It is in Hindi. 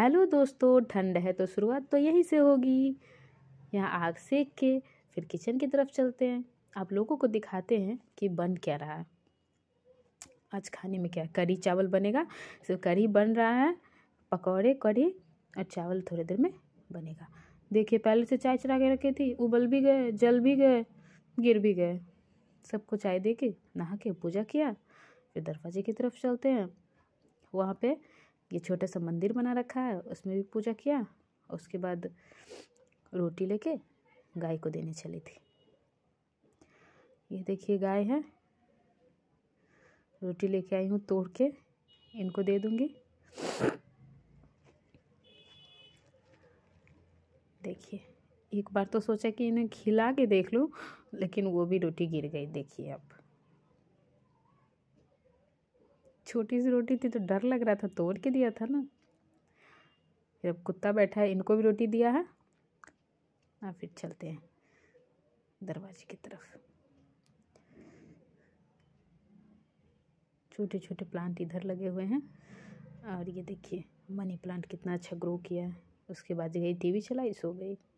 हेलो दोस्तों ठंड है तो शुरुआत तो यहीं से होगी यहाँ आग सेक के फिर किचन की तरफ चलते हैं आप लोगों को दिखाते हैं कि बन क्या रहा है आज खाने में क्या करी चावल बनेगा सिर्फ करी बन रहा है पकौड़े करी और चावल थोड़ी देर में बनेगा देखिए पहले से चाय चढ़ा के रखी थी उबल भी गए जल भी गए गिर भी गए सबको चाय दे के नहा के पूजा किया फिर दरवाजे की तरफ चलते हैं वहाँ पे ये छोटा सा मंदिर बना रखा है उसमें भी पूजा किया उसके बाद रोटी लेके गाय को देने चली थी ये देखिए गाय है रोटी लेके आई हूँ तोड़ के इनको दे दूँगी देखिए एक बार तो सोचा कि इन्हें खिला के देख लूँ लेकिन वो भी रोटी गिर गई देखिए आप छोटी सी रोटी थी तो डर लग रहा था तोड़ के दिया था ना फिर अब कुत्ता बैठा है इनको भी रोटी दिया है और फिर चलते हैं दरवाजे की तरफ छोटे छोटे प्लांट इधर लगे हुए हैं और ये देखिए मनी प्लांट कितना अच्छा ग्रो किया है उसके बाद गई टीवी चलाई सो गई